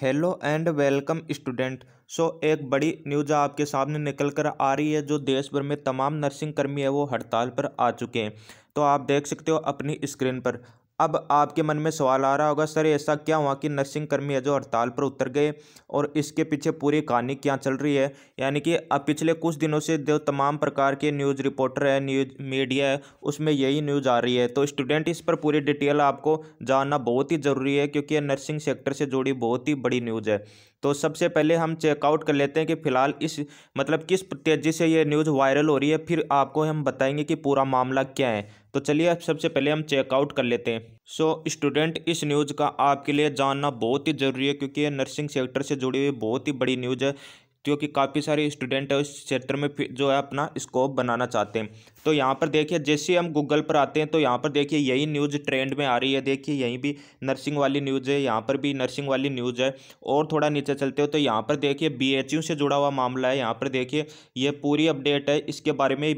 hello and welcome student so एक बड़ी news आपके सामने निकल कर आ रही है जो देश भर में तमाम नर्सिंग कर्मी है वो हड़ताल पर आ चुके हैं तो आप देख सकते हो अपनी स्क्रीन पर अब आपके मन में सवाल आ रहा होगा सर ऐसा क्या हुआ कि नर्सिंग कर्मी है जो हड़ताल पर उतर गए और इसके पीछे पूरी कहानी क्या चल रही है यानी कि अब पिछले कुछ दिनों से जो तमाम प्रकार के न्यूज़ रिपोर्टर है न्यूज मीडिया है उसमें यही न्यूज़ आ रही है तो स्टूडेंट इस पर पूरी डिटेल आपको जानना बहुत ही ज़रूरी है क्योंकि यह नर्सिंग सेक्टर से जुड़ी बहुत ही बड़ी न्यूज़ है तो सबसे पहले हम चेकआउट कर लेते हैं कि फ़िलहाल इस मतलब किस तेज़ी से ये न्यूज़ वायरल हो रही है फिर आपको हम बताएंगे कि पूरा मामला क्या है तो चलिए सबसे पहले हम चेकआउट कर लेते हैं सो so, स्टूडेंट इस न्यूज़ का आपके लिए जानना बहुत ही ज़रूरी है क्योंकि ये नर्सिंग सेक्टर से जुड़ी हुई बहुत ही बड़ी न्यूज़ है क्योंकि काफ़ी सारे स्टूडेंट उस क्षेत्र में जो है अपना स्कोप बनाना चाहते हैं तो यहाँ पर देखिए जैसे हम गूगल पर आते हैं तो यहाँ पर देखिए यही न्यूज़ ट्रेंड में आ रही है देखिए यहीं भी नर्सिंग वाली न्यूज़ है यहाँ पर भी नर्सिंग वाली न्यूज़ है और थोड़ा नीचे चलते हो तो यहाँ पर देखिए बी से जुड़ा हुआ मामला है यहाँ पर देखिए ये पूरी अपडेट है इसके बारे में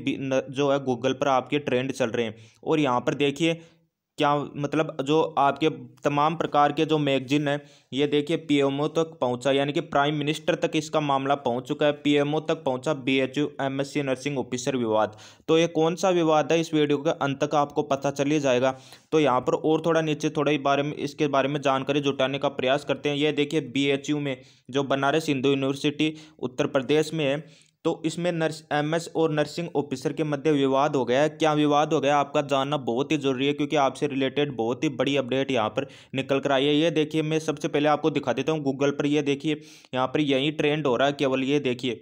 जो है गूगल पर आपके ट्रेंड चल रहे हैं और यहाँ पर देखिए क्या मतलब जो आपके तमाम प्रकार के जो मैगजीन है ये देखिए पीएमओ तक पहुंचा यानी कि प्राइम मिनिस्टर तक इसका मामला पहुंच चुका है पीएमओ तक पहुंचा बीएचयू एमएससी नर्सिंग ऑफिसर विवाद तो ये कौन सा विवाद है इस वीडियो के अंत तक आपको पता चल ही जाएगा तो यहाँ पर और थोड़ा नीचे थोड़ा बारे में इसके बारे में जानकारी जुटाने का प्रयास करते हैं ये देखिए बी में जो बनारस हिंदू यूनिवर्सिटी उत्तर प्रदेश में है तो इसमें नर्स एमएस और नर्सिंग ऑफिसर के मध्य विवाद हो गया क्या विवाद हो गया आपका जानना बहुत ही ज़रूरी है क्योंकि आपसे रिलेटेड बहुत ही बड़ी अपडेट यहाँ पर निकल कर आई है ये देखिए मैं सबसे पहले आपको दिखा देता हूँ गूगल पर ये देखिए यहाँ पर यही ट्रेंड हो रहा है केवल ये देखिए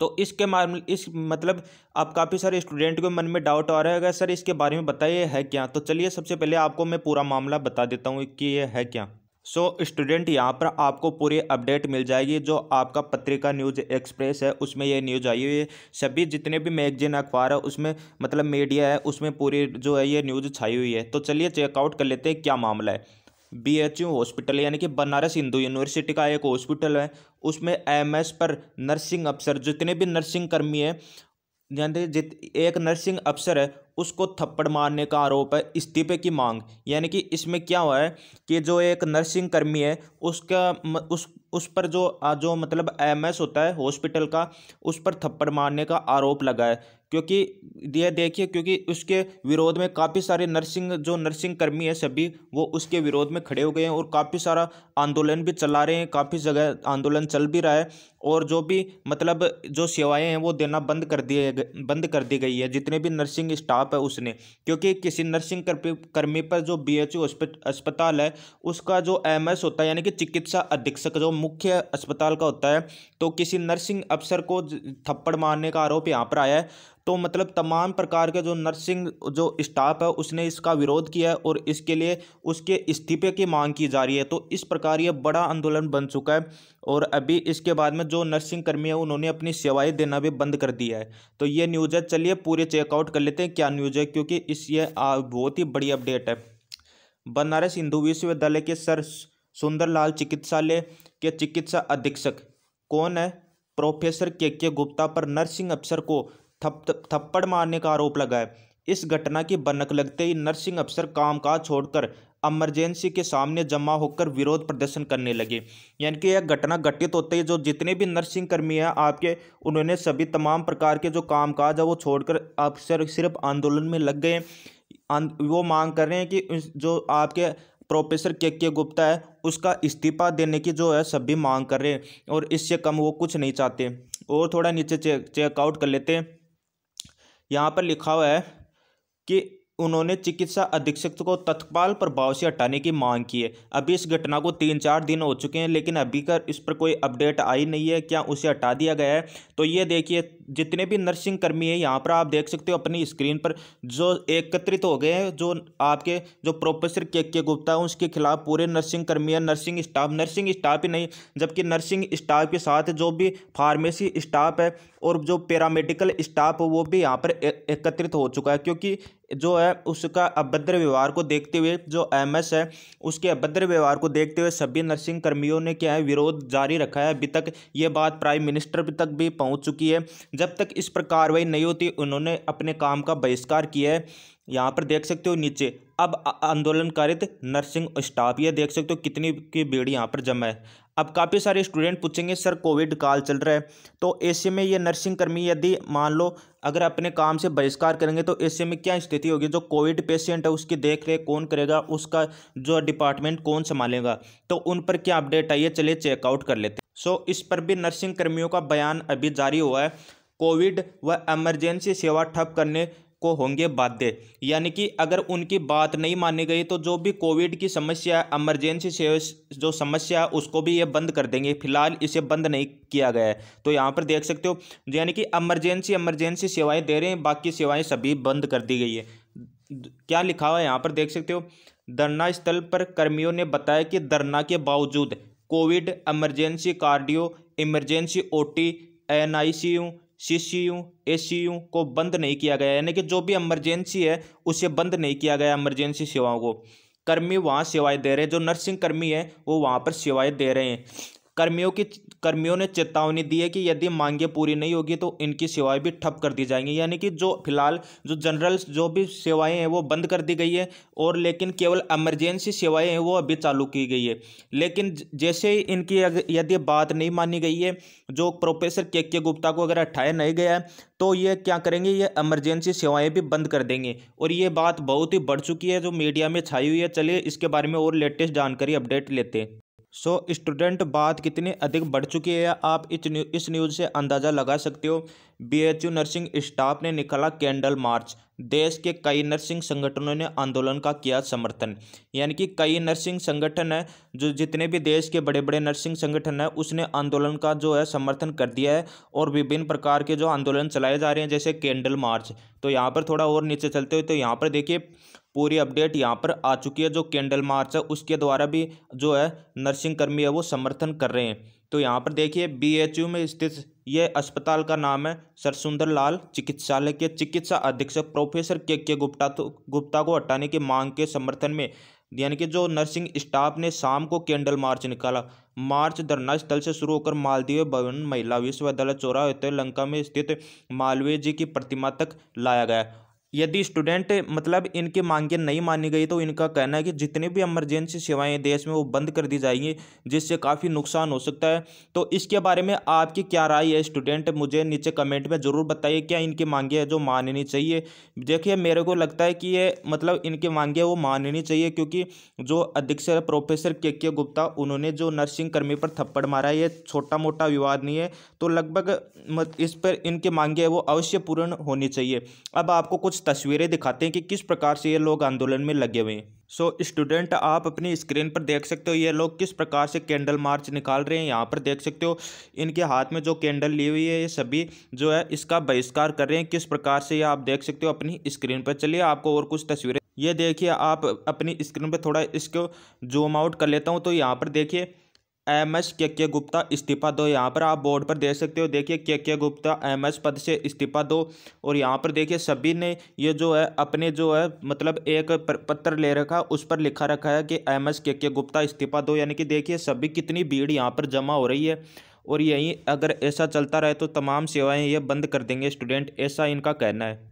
तो इसके मामले इस मतलब आप काफ़ी सारे स्टूडेंट के मन में डाउट आ रहा है सर इसके बारे में बताइए है क्या तो चलिए सबसे पहले आपको मैं पूरा मामला बता देता हूँ कि ये है क्या सो so, स्टूडेंट यहाँ पर आपको पूरी अपडेट मिल जाएगी जो आपका पत्रिका न्यूज़ एक्सप्रेस है उसमें ये न्यूज़ आई हुई है सभी जितने भी मैगजीन अखबार है उसमें मतलब मीडिया है उसमें पूरी जो है ये न्यूज़ छाई हुई है तो चलिए चेकआउट कर लेते हैं क्या मामला है बी एच यू हॉस्पिटल यानी कि बनारस हिंदू यूनिवर्सिटी का एक हॉस्पिटल है उसमें एम एस पर नर्सिंग अफसर जितने भी नर्सिंग कर्मी हैं यानी जित एक नर्सिंग अफसर है उसको थप्पड़ मारने का आरोप है इस्तीफे की मांग यानी कि इसमें क्या हुआ है कि जो एक नर्सिंग कर्मी है उसका उस उस पर जो जो मतलब एमएस होता है हॉस्पिटल का उस पर थप्पड़ मारने का आरोप लगा है क्योंकि ये देखिए क्योंकि उसके विरोध में काफ़ी सारे नर्सिंग जो नर्सिंग कर्मी है सभी वो उसके विरोध में खड़े हो गए हैं और काफ़ी सारा आंदोलन भी चला रहे हैं काफ़ी जगह आंदोलन चल भी रहा है और जो भी मतलब जो सेवाएं हैं वो देना बंद कर दिए बंद कर दी गई है जितने भी नर्सिंग स्टाफ है उसने क्योंकि किसी नर्सिंग कर्मी पर जो बी एच अस्पताल है उसका जो एम एस होता है यानी कि चिकित्सा अधीक्षक जो मुख्य अस्पताल का होता है तो किसी नर्सिंग अफसर को थप्पड़ मारने का आरोप यहाँ पर आया है तो मतलब तमाम प्रकार के जो नर्सिंग जो स्टाफ है उसने इसका विरोध किया है और इसके लिए उसके इस्तीफे की मांग की जा रही है तो इस प्रकार ये बड़ा आंदोलन बन चुका है और अभी इसके बाद में जो नर्सिंग कर्मी है उन्होंने अपनी सेवाएं देना भी बंद कर दिया है तो ये न्यूज़ है चलिए पूरे चेकआउट कर लेते हैं क्या न्यूज़ है क्योंकि इस ये बहुत ही बड़ी अपडेट है बनारस हिंदू विश्वविद्यालय के सर सुंदरलाल चिकित्सालय के चिकित्सा अधीक्षक कौन है प्रोफेसर के के गुप्ता पर नर्सिंग अफसर को थप थप्पड़ मारने का आरोप लगाए इस घटना की बनक लगते ही नर्सिंग अफसर कामकाज छोड़कर एमरजेंसी के सामने जमा होकर विरोध प्रदर्शन करने लगे यानी कि यह घटना घटित होते ही जो जितने भी नर्सिंग कर्मी हैं आपके उन्होंने सभी तमाम प्रकार के जो कामकाज है वो छोड़कर अफसर सिर्फ आंदोलन में लग गए वो मांग कर रहे हैं कि जो आपके प्रोफेसर के के गुप्ता है उसका इस्तीफा देने की जो है सभी मांग कर रहे हैं और इससे कम वो कुछ नहीं चाहते और थोड़ा नीचे चेकआउट कर लेते हैं यहाँ पर लिखा हुआ है कि उन्होंने चिकित्सा अधीक्षक को तत्काल प्रभाव से हटाने की मांग की है अभी इस घटना को तीन चार दिन हो चुके हैं लेकिन अभी कर इस पर कोई अपडेट आई नहीं है क्या उसे हटा दिया गया है तो ये देखिए जितने भी नर्सिंग कर्मी हैं यहाँ पर आप देख सकते हो अपनी स्क्रीन पर जो एकत्रित हो गए हैं जो आपके जो प्रोफेसर के के गुप्ता है उसके खिलाफ पूरे नर्सिंग कर्मी हैं नर्सिंग स्टाफ नर्सिंग स्टाफ ही नहीं जबकि नर्सिंग स्टाफ के साथ जो भी फार्मेसी स्टाफ है और जो पैरामेडिकल स्टाफ हो वो भी यहाँ पर एकत्रित हो चुका है क्योंकि जो है उसका अभद्र व्यवहार को देखते हुए जो एमएस है उसके अभद्र व्यवहार को देखते हुए सभी नर्सिंग कर्मियों ने क्या है विरोध जारी रखा है अभी तक ये बात प्राइम मिनिस्टर तक भी पहुँच चुकी है जब तक इस पर कार्रवाई नहीं होती उन्होंने अपने काम का बहिष्कार किया है यहाँ पर देख सकते हो नीचे अब आंदोलनकारित नर्सिंग स्टाफ ये देख सकते हो कितनी की भीड़ यहाँ पर जमा है अब काफ़ी सारे स्टूडेंट पूछेंगे सर कोविड काल चल रहा है तो ऐसे में ये नर्सिंग कर्मी यदि मान लो अगर अपने काम से बहिष्कार करेंगे तो ऐसे में क्या स्थिति होगी जो कोविड पेशेंट है उसकी देख रेख कौन करेगा उसका जो डिपार्टमेंट कौन संभालेगा तो उन पर क्या अपडेट आई है चलिए चेकआउट कर लेते सो so, इस पर भी नर्सिंग कर्मियों का बयान अभी जारी हुआ है कोविड व एमरजेंसी सेवा ठप करने को होंगे बाध्य यानी कि अगर उनकी बात नहीं मानी गई तो जो भी कोविड की समस्या एमरजेंसी से जो समस्या है उसको भी ये बंद कर देंगे फिलहाल इसे बंद नहीं किया गया है तो यहाँ पर देख सकते हो यानी कि एमरजेंसी एमरजेंसी सेवाएं दे रहे हैं बाकी सेवाएं सभी बंद कर दी गई है क्या लिखा हुआ है यहाँ पर देख सकते हो धरना स्थल पर कर्मियों ने बताया कि धरना के बावजूद COVID emergency cardio emergency OT NICU CCU ACU को बंद नहीं किया गया यानी कि जो भी इमरजेंसी है उसे बंद नहीं किया गया इमरजेंसी सेवाओं को कर्मी वहाँ सेवाएं दे रहे हैं जो नर्सिंग कर्मी है वो वहाँ पर सेवाएं दे रहे हैं कर्मियों की कर्मियों ने चेतावनी दी है कि यदि मांगे पूरी नहीं होगी तो इनकी सेवाएं भी ठप कर दी जाएंगी यानी कि जो फिलहाल जो जनरल जो भी सेवाएं हैं वो बंद कर दी गई है और लेकिन केवल एमरजेंसी सेवाएं हैं वो अभी चालू की गई है लेकिन जैसे ही इनकी यदि बात नहीं मानी गई है जो प्रोफेसर के के गुप्ता को अगर हटाया नहीं गया तो ये क्या करेंगे ये एमरजेंसी सेवाएं भी बंद कर देंगे और ये बात बहुत ही बढ़ चुकी है जो मीडिया में छाई हुई है चलिए इसके बारे में और लेटेस्ट जानकारी अपडेट लेते हैं सो so, स्टूडेंट बात कितनी अधिक बढ़ चुकी है आप इस न्यू इस न्यूज़ से अंदाज़ा लगा सकते हो बीएचयू नर्सिंग स्टाफ ने निकाला कैंडल मार्च देश के कई नर्सिंग संगठनों ने आंदोलन का किया समर्थन यानी कि कई नर्सिंग संगठन है जो जितने भी देश के बड़े बड़े नर्सिंग संगठन है उसने आंदोलन का जो है समर्थन कर दिया है और विभिन्न प्रकार के जो आंदोलन चलाए जा रहे हैं जैसे कैंडल मार्च तो यहाँ पर थोड़ा और नीचे चलते हुए तो यहाँ पर देखिए पूरी अपडेट यहाँ पर आ चुकी है जो कैंडल मार्च है उसके द्वारा भी जो है नर्सिंग कर्मी है वो समर्थन कर रहे हैं तो यहाँ पर देखिए बीएचयू में स्थित ये अस्पताल का नाम है सर सुंदर लाल चिकित्सालय के चिकित्सा अधीक्षक प्रोफेसर के के गुप्ता तो गुप्ता को हटाने की मांग के समर्थन में यानी कि जो नर्सिंग स्टाफ ने शाम को कैंडल मार्च निकाला मार्च धरना स्थल से शुरू होकर मालदीव भवन महिला विश्वविद्यालय चौराहे लंका में स्थित मालवीय जी की प्रतिमा तक लाया गया यदि स्टूडेंट मतलब इनके मांगे नहीं मानी गई तो इनका कहना है कि जितनी भी इमरजेंसी सेवाएं देश में वो बंद कर दी जाएंगी जिससे काफ़ी नुकसान हो सकता है तो इसके बारे में आपकी क्या राय है स्टूडेंट मुझे नीचे कमेंट में ज़रूर बताइए क्या इनकी मांगे हैं जो माननी चाहिए देखिए मेरे को लगता है कि ये मतलब इनकी मांगे वो माननी चाहिए क्योंकि जो अध्यक्ष प्रोफेसर के के गुप्ता उन्होंने जो नर्सिंग कर्मी पर थप्पड़ मारा ये छोटा मोटा विवाद नहीं है तो लगभग इस पर इनके मांगे वो अवश्य पूर्ण होनी चाहिए अब आपको कुछ तस्वीरें दिखाते हैं कि किस प्रकार से ये लोग आंदोलन में लगे हुए हैं सो so, स्टूडेंट आप अपनी स्क्रीन पर देख सकते हो ये लोग किस प्रकार से कैंडल मार्च निकाल रहे हैं यहाँ पर देख सकते हो इनके हाथ में जो कैंडल ली हुई है ये सभी जो है इसका बहिष्कार कर रहे हैं किस प्रकार से ये आप देख सकते हो अपनी स्क्रीन पर चलिए आपको और कुछ तस्वीरें ये देखिए आप अपनी स्क्रीन पर थोड़ा इसको जूम आउट कर लेता हूँ तो यहाँ पर देखिए एम एस के के गुप्ता इस्तीफा दो यहाँ पर आप बोर्ड पर देख सकते हो देखिए के के गुप्ता एम एस पद से इस्तीफा दो और यहाँ पर देखिए सभी ने ये जो है अपने जो है मतलब एक पत्र ले रखा उस पर लिखा रखा है कि एम एस के के गुप्ता इस्तीफा दो यानी कि देखिए सभी कितनी भीड़ यहाँ पर जमा हो रही है और यहीं अगर ऐसा चलता रहे तो तमाम सेवाएँ ये बंद कर देंगे स्टूडेंट ऐसा इनका कहना है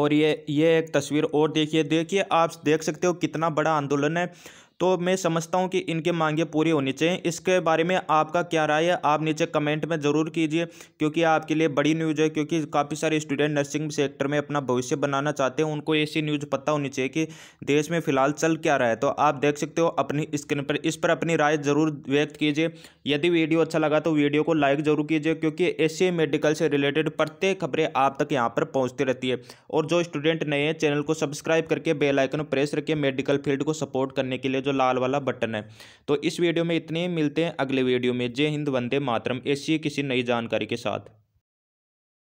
और ये ये एक तस्वीर और देखिए देखिए आप देख सकते हो कितना बड़ा आंदोलन है तो मैं समझता हूँ कि इनके मांगे पूरी होनी चाहिए इसके बारे में आपका क्या राय है आप नीचे कमेंट में ज़रूर कीजिए क्योंकि आपके लिए बड़ी न्यूज़ है क्योंकि काफ़ी सारे स्टूडेंट नर्सिंग सेक्टर में अपना भविष्य बनाना चाहते हैं उनको ऐसी न्यूज़ पता होनी चाहिए कि देश में फ़िलहाल चल क्या रहा है तो आप देख सकते हो अपनी स्क्रीन पर इस पर अपनी राय ज़रूर व्यक्त कीजिए यदि वीडियो अच्छा लगा तो वीडियो को लाइक ज़रूर कीजिए क्योंकि ऐसे मेडिकल से रिलेटेड प्रत्येक खबरें आप तक यहाँ पर पहुँचती रहती है और जो स्टूडेंट नए हैं चैनल को सब्सक्राइब करके बेलाइकन प्रेस रखिए मेडिकल फील्ड को सपोर्ट करने के लिए जो लाल वाला बटन है तो इस वीडियो में इतने मिलते हैं अगले वीडियो में जय हिंद वंदे मातरम ऐसी किसी नई जानकारी के साथ